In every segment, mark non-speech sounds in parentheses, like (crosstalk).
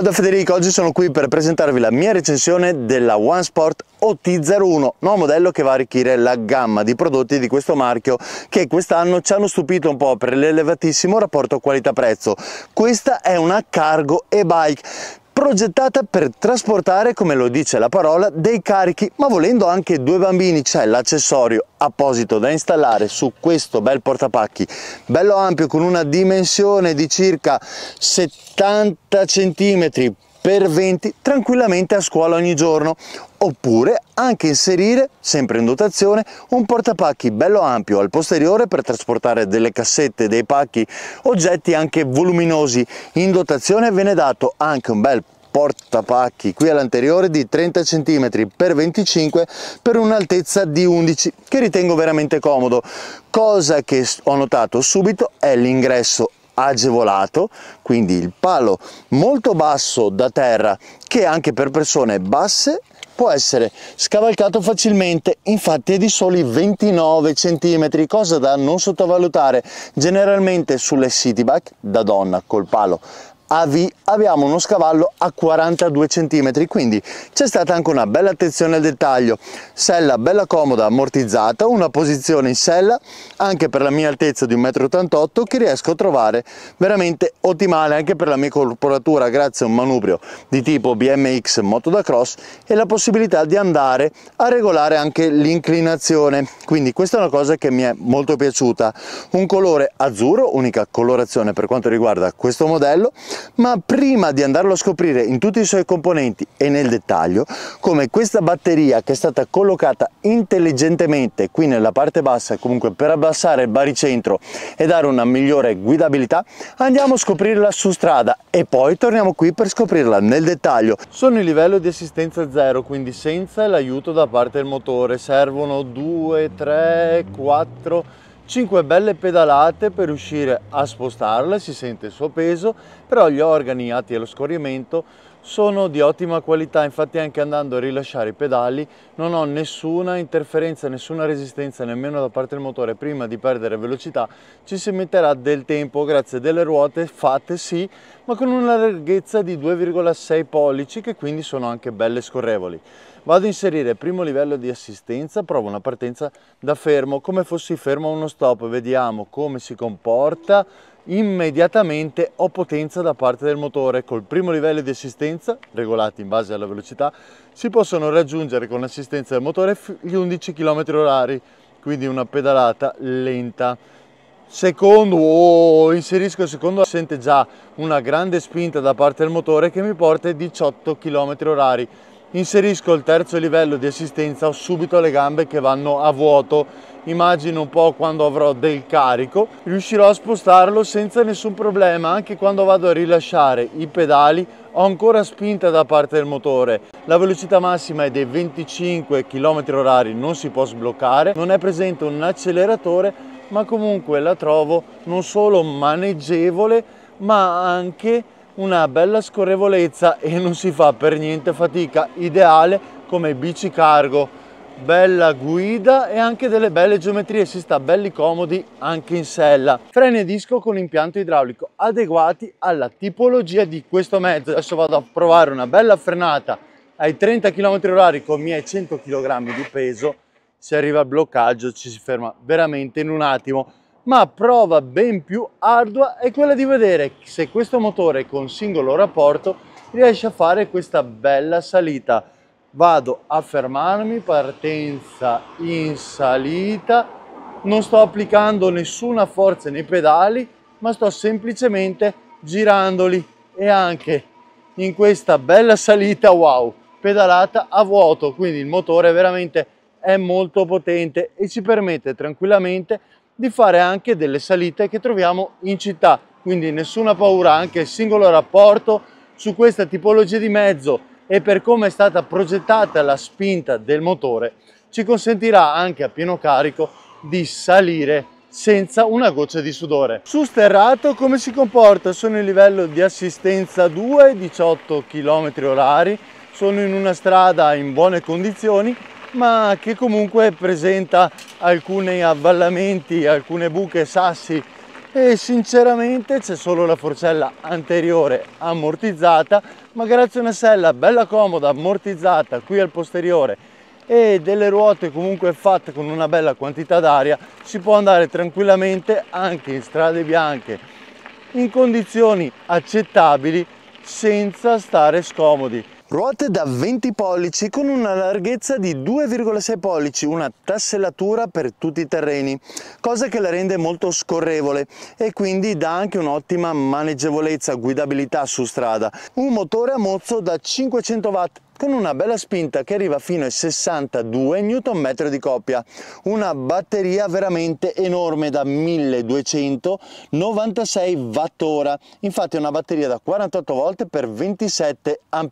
Ciao da Federico, oggi sono qui per presentarvi la mia recensione della OneSport OT01, nuovo modello che va a arricchire la gamma di prodotti di questo marchio che quest'anno ci hanno stupito un po' per l'elevatissimo rapporto qualità-prezzo. Questa è una cargo e bike progettata per trasportare, come lo dice la parola, dei carichi, ma volendo anche due bambini, c'è cioè l'accessorio apposito da installare su questo bel portapacchi, bello ampio con una dimensione di circa 70 cm per 20 tranquillamente a scuola ogni giorno oppure anche inserire, sempre in dotazione, un portapacchi bello ampio al posteriore per trasportare delle cassette, dei pacchi, oggetti anche voluminosi. In dotazione viene dato anche un bel portapacchi qui all'anteriore di 30 cm x 25 per un'altezza di 11 che ritengo veramente comodo cosa che ho notato subito è l'ingresso agevolato quindi il palo molto basso da terra che anche per persone basse può essere scavalcato facilmente, infatti è di soli 29 cm, cosa da non sottovalutare. Generalmente sulle city bike da donna col palo AV abbiamo uno scavallo a 42 cm quindi c'è stata anche una bella attenzione al dettaglio sella bella comoda ammortizzata una posizione in sella anche per la mia altezza di 1,88 m che riesco a trovare veramente ottimale anche per la mia corporatura grazie a un manubrio di tipo BMX moto da cross e la possibilità di andare a regolare anche l'inclinazione quindi questa è una cosa che mi è molto piaciuta un colore azzurro unica colorazione per quanto riguarda questo modello ma prima di andarlo a scoprire in tutti i suoi componenti e nel dettaglio come questa batteria che è stata collocata intelligentemente qui nella parte bassa comunque per abbassare il baricentro e dare una migliore guidabilità andiamo a scoprirla su strada e poi torniamo qui per scoprirla nel dettaglio sono in livello di assistenza zero quindi senza l'aiuto da parte del motore servono 2 3 4 5 belle pedalate per riuscire a spostarla, si sente il suo peso, però gli organi atti allo scorrimento sono di ottima qualità, infatti anche andando a rilasciare i pedali non ho nessuna interferenza, nessuna resistenza nemmeno da parte del motore prima di perdere velocità, ci si metterà del tempo grazie delle ruote fatte sì, ma con una larghezza di 2,6 pollici che quindi sono anche belle scorrevoli. Vado a inserire primo livello di assistenza, provo una partenza da fermo, come fossi fermo a uno stop, vediamo come si comporta immediatamente ho potenza da parte del motore. Col primo livello di assistenza, regolati in base alla velocità, si possono raggiungere con l'assistenza del motore gli 11 km h quindi una pedalata lenta. Secondo, oh, inserisco il secondo, sente già una grande spinta da parte del motore che mi porta ai 18 km h inserisco il terzo livello di assistenza, ho subito le gambe che vanno a vuoto, immagino un po' quando avrò del carico, riuscirò a spostarlo senza nessun problema, anche quando vado a rilasciare i pedali ho ancora spinta da parte del motore, la velocità massima è dei 25 km h non si può sbloccare, non è presente un acceleratore ma comunque la trovo non solo maneggevole ma anche una bella scorrevolezza e non si fa per niente fatica, ideale come bici cargo, bella guida e anche delle belle geometrie, si sta belli comodi anche in sella. Freni e disco con impianto idraulico adeguati alla tipologia di questo mezzo. Adesso vado a provare una bella frenata ai 30 km h con i miei 100 kg di peso, si arriva al bloccaggio, ci si ferma veramente in un attimo ma prova ben più ardua è quella di vedere se questo motore con singolo rapporto riesce a fare questa bella salita. Vado a fermarmi, partenza in salita, non sto applicando nessuna forza nei pedali, ma sto semplicemente girandoli e anche in questa bella salita, wow, pedalata a vuoto, quindi il motore veramente è molto potente e ci permette tranquillamente di fare anche delle salite che troviamo in città, quindi nessuna paura, anche il singolo rapporto su questa tipologia di mezzo e per come è stata progettata la spinta del motore ci consentirà anche a pieno carico di salire senza una goccia di sudore. Su sterrato come si comporta? Sono in livello di assistenza 2, 18 km orari, sono in una strada in buone condizioni ma che comunque presenta alcuni avvallamenti, alcune buche, sassi e sinceramente c'è solo la forcella anteriore ammortizzata ma grazie a una sella bella comoda ammortizzata qui al posteriore e delle ruote comunque fatte con una bella quantità d'aria si può andare tranquillamente anche in strade bianche in condizioni accettabili senza stare scomodi Ruote da 20 pollici con una larghezza di 2,6 pollici, una tassellatura per tutti i terreni, cosa che la rende molto scorrevole e quindi dà anche un'ottima maneggevolezza, guidabilità su strada. Un motore a mozzo da 500 watt con una bella spinta che arriva fino ai 62 Nm di coppia, una batteria veramente enorme da 1296 Wh, infatti è una batteria da 48 volte per 27 Ah,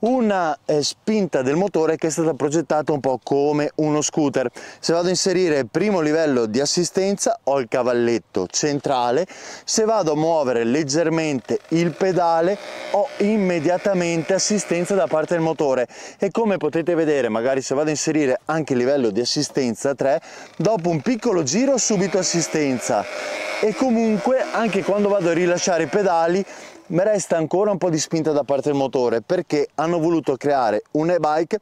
una eh, spinta del motore che è stata progettata un po' come uno scooter. Se vado a inserire il primo livello di assistenza ho il cavalletto centrale, se vado a muovere leggermente il pedale ho immediatamente assistenza da parte del motore motore e come potete vedere magari se vado a inserire anche il livello di assistenza 3 dopo un piccolo giro subito assistenza e comunque anche quando vado a rilasciare i pedali mi resta ancora un po' di spinta da parte del motore perché hanno voluto creare un e-bike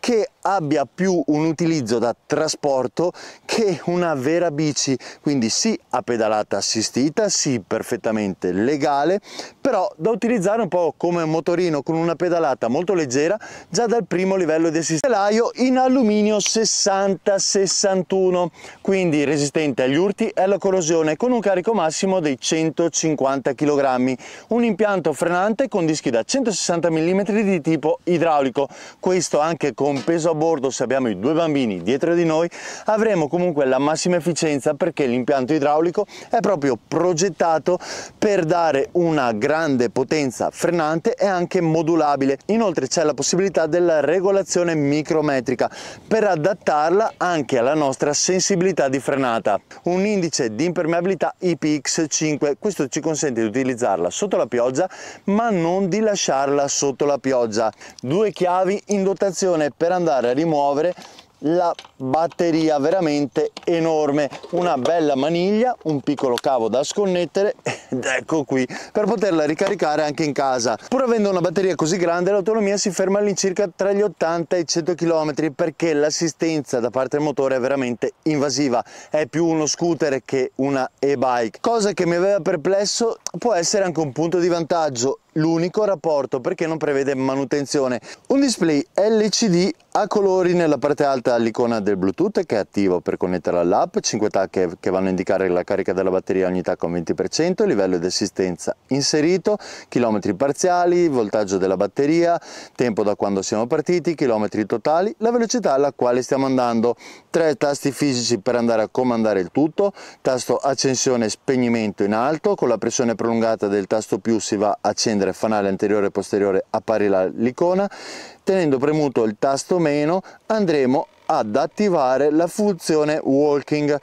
che abbia più un utilizzo da trasporto che una vera bici quindi sì a pedalata assistita sì perfettamente legale però da utilizzare un po' come un motorino con una pedalata molto leggera già dal primo livello di assistenza in alluminio 60 61 quindi resistente agli urti e alla corrosione con un carico massimo dei 150 kg un impianto frenante con dischi da 160 mm di tipo idraulico questo anche con peso a bordo, se abbiamo i due bambini dietro di noi, avremo comunque la massima efficienza perché l'impianto idraulico è proprio progettato per dare una grande potenza frenante e anche modulabile. Inoltre c'è la possibilità della regolazione micrometrica per adattarla anche alla nostra sensibilità di frenata. Un indice di impermeabilità IPX5, questo ci consente di utilizzarla sotto la pioggia ma non di lasciarla sotto la pioggia. Due chiavi in dotazione per andare per rimuovere la batteria veramente enorme una bella maniglia un piccolo cavo da sconnettere (laughs) ed ecco qui per poterla ricaricare anche in casa pur avendo una batteria così grande l'autonomia si ferma all'incirca tra gli 80 e i 100 km perché l'assistenza da parte del motore è veramente invasiva è più uno scooter che una e-bike cosa che mi aveva perplesso può essere anche un punto di vantaggio l'unico rapporto perché non prevede manutenzione. Un display LCD a colori nella parte alta l'icona del Bluetooth che è attivo per connettere all'app, 5 tacche che vanno a indicare la carica della batteria ogni tacco a 20%, livello di assistenza inserito, chilometri parziali, voltaggio della batteria, tempo da quando siamo partiti, chilometri totali, la velocità alla quale stiamo andando, tre tasti fisici per andare a comandare il tutto, tasto accensione e spegnimento in alto, con la pressione prolungata del tasto più si va a accendere accendere fanale anteriore e posteriore apparirà l'icona, tenendo premuto il tasto meno andremo ad attivare la funzione walking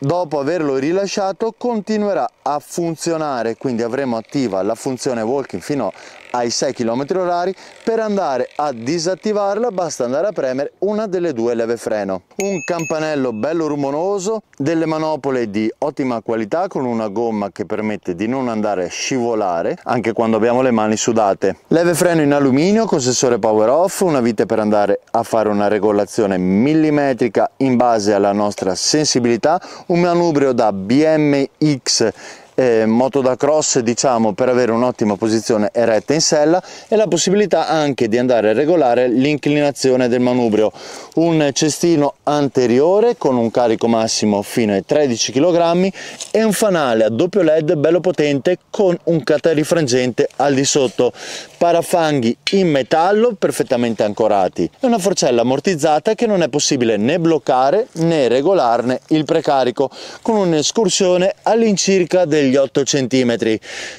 dopo averlo rilasciato continuerà a funzionare quindi avremo attiva la funzione walking fino ai 6 km orari per andare a disattivarla basta andare a premere una delle due leve freno un campanello bello rumoroso delle manopole di ottima qualità con una gomma che permette di non andare a scivolare anche quando abbiamo le mani sudate leve freno in alluminio con sensore power off una vite per andare a fare una regolazione millimetrica in base alla nostra sensibilità un manubrio da BMX eh, moto da cross diciamo per avere un'ottima posizione eretta in sella e la possibilità anche di andare a regolare l'inclinazione del manubrio un cestino anteriore con un carico massimo fino ai 13 kg e un fanale a doppio led bello potente con un catarifrangente al di sotto parafanghi in metallo perfettamente ancorati e una forcella ammortizzata che non è possibile né bloccare né regolarne il precarico con un'escursione all'incirca del degli 8 cm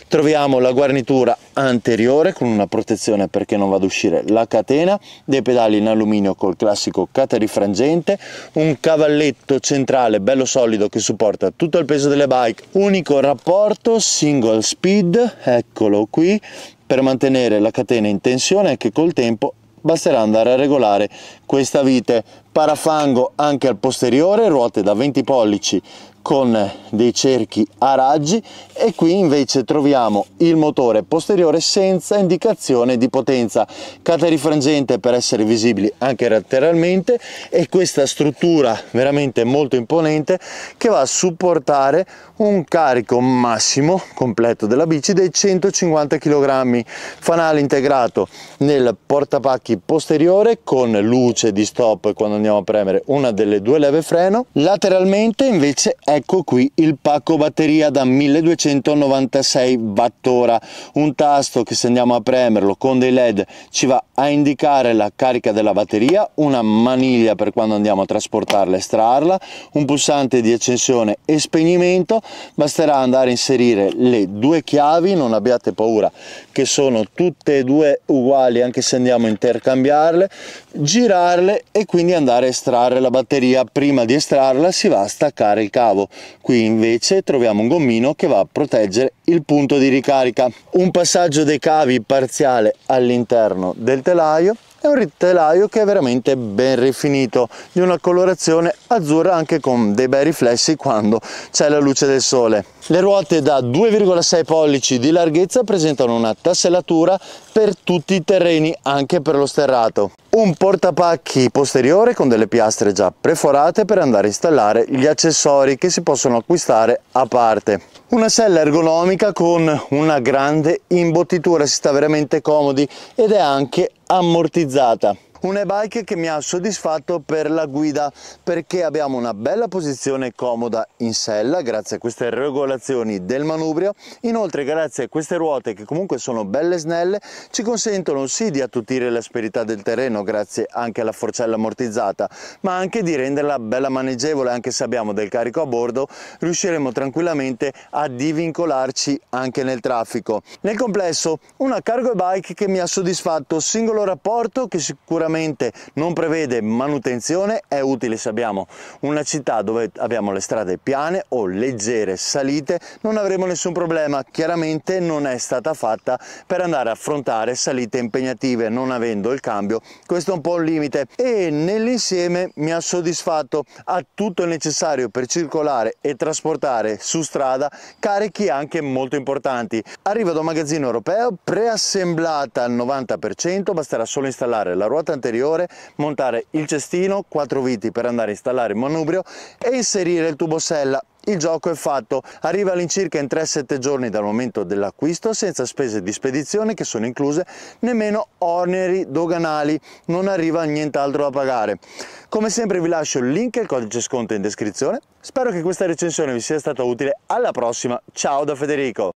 troviamo la guarnitura anteriore con una protezione perché non va ad uscire la catena dei pedali in alluminio col classico catarifrangente un cavalletto centrale bello solido che supporta tutto il peso delle bike unico rapporto single speed eccolo qui per mantenere la catena in tensione che col tempo basterà andare a regolare questa vite parafango anche al posteriore ruote da 20 pollici con dei cerchi a raggi e qui invece troviamo il motore posteriore senza indicazione di potenza catarifrangente per essere visibili anche lateralmente e questa struttura veramente molto imponente che va a supportare un carico massimo completo della bici dei 150 kg fanale integrato nel portapacchi posteriore con luce di stop quando andiamo a premere una delle due leve freno lateralmente invece è Ecco qui il pacco batteria da 1296 Wh, un tasto che se andiamo a premerlo con dei led ci va a indicare la carica della batteria, una maniglia per quando andiamo a trasportarla e estrarla, un pulsante di accensione e spegnimento, basterà andare a inserire le due chiavi, non abbiate paura che sono tutte e due uguali anche se andiamo a intercambiarle, girarle e quindi andare a estrarre la batteria, prima di estrarla si va a staccare il cavo cavo. Qui invece troviamo un gommino che va a proteggere il punto di ricarica. Un passaggio dei cavi parziale all'interno del telaio è un ritelaio che è veramente ben rifinito di una colorazione azzurra anche con dei bei riflessi quando c'è la luce del sole le ruote da 2,6 pollici di larghezza presentano una tassellatura per tutti i terreni anche per lo sterrato un portapacchi posteriore con delle piastre già preforate per andare a installare gli accessori che si possono acquistare a parte una sella ergonomica con una grande imbottitura, si sta veramente comodi ed è anche ammortizzata. Una bike che mi ha soddisfatto per la guida perché abbiamo una bella posizione comoda in sella grazie a queste regolazioni del manubrio. Inoltre grazie a queste ruote che comunque sono belle snelle ci consentono sì di attutire l'asperità del terreno grazie anche alla forcella ammortizzata ma anche di renderla bella maneggevole anche se abbiamo del carico a bordo riusciremo tranquillamente a divincolarci anche nel traffico. Nel complesso una cargo e bike che mi ha soddisfatto singolo rapporto che sicuramente sicuramente non prevede manutenzione, è utile se abbiamo una città dove abbiamo le strade piane o leggere salite, non avremo nessun problema, chiaramente non è stata fatta per andare a affrontare salite impegnative non avendo il cambio, questo è un po' un limite e nell'insieme mi ha soddisfatto, ha tutto il necessario per circolare e trasportare su strada carichi anche molto importanti. Arriva da un magazzino europeo preassemblata al 90%, basterà solo installare la ruota anteriore, montare il cestino, quattro viti per andare a installare il manubrio e inserire il tubo sella il gioco è fatto, arriva all'incirca in 3-7 giorni dal momento dell'acquisto senza spese di spedizione che sono incluse, nemmeno oneri doganali, non arriva nient'altro da pagare. Come sempre vi lascio il link e il codice sconto in descrizione, spero che questa recensione vi sia stata utile, alla prossima, ciao da Federico!